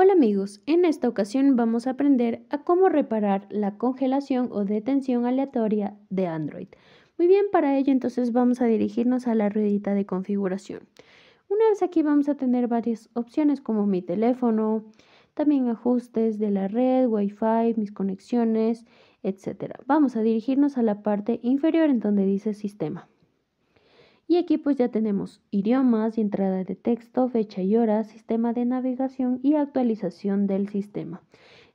Hola amigos, en esta ocasión vamos a aprender a cómo reparar la congelación o detención aleatoria de Android. Muy bien, para ello entonces vamos a dirigirnos a la ruedita de configuración. Una vez aquí vamos a tener varias opciones como mi teléfono, también ajustes de la red, wifi, mis conexiones, etc. Vamos a dirigirnos a la parte inferior en donde dice sistema. Y aquí pues ya tenemos idiomas, y entrada de texto, fecha y hora, sistema de navegación y actualización del sistema.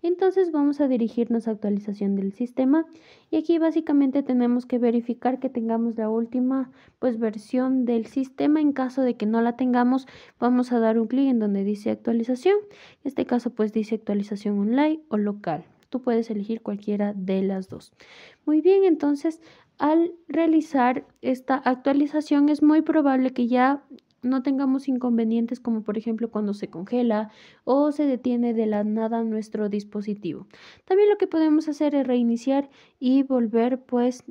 Entonces vamos a dirigirnos a actualización del sistema y aquí básicamente tenemos que verificar que tengamos la última pues versión del sistema. En caso de que no la tengamos vamos a dar un clic en donde dice actualización. En este caso pues dice actualización online o local. Tú puedes elegir cualquiera de las dos. Muy bien, entonces al realizar esta actualización es muy probable que ya no tengamos inconvenientes como por ejemplo cuando se congela o se detiene de la nada nuestro dispositivo. También lo que podemos hacer es reiniciar y volver pues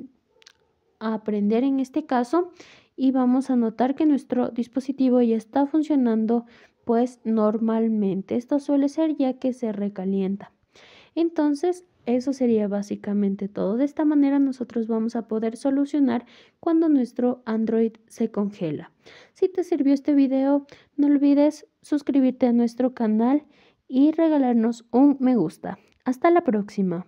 a aprender en este caso y vamos a notar que nuestro dispositivo ya está funcionando pues normalmente. Esto suele ser ya que se recalienta. Entonces, eso sería básicamente todo. De esta manera nosotros vamos a poder solucionar cuando nuestro Android se congela. Si te sirvió este video, no olvides suscribirte a nuestro canal y regalarnos un me gusta. Hasta la próxima.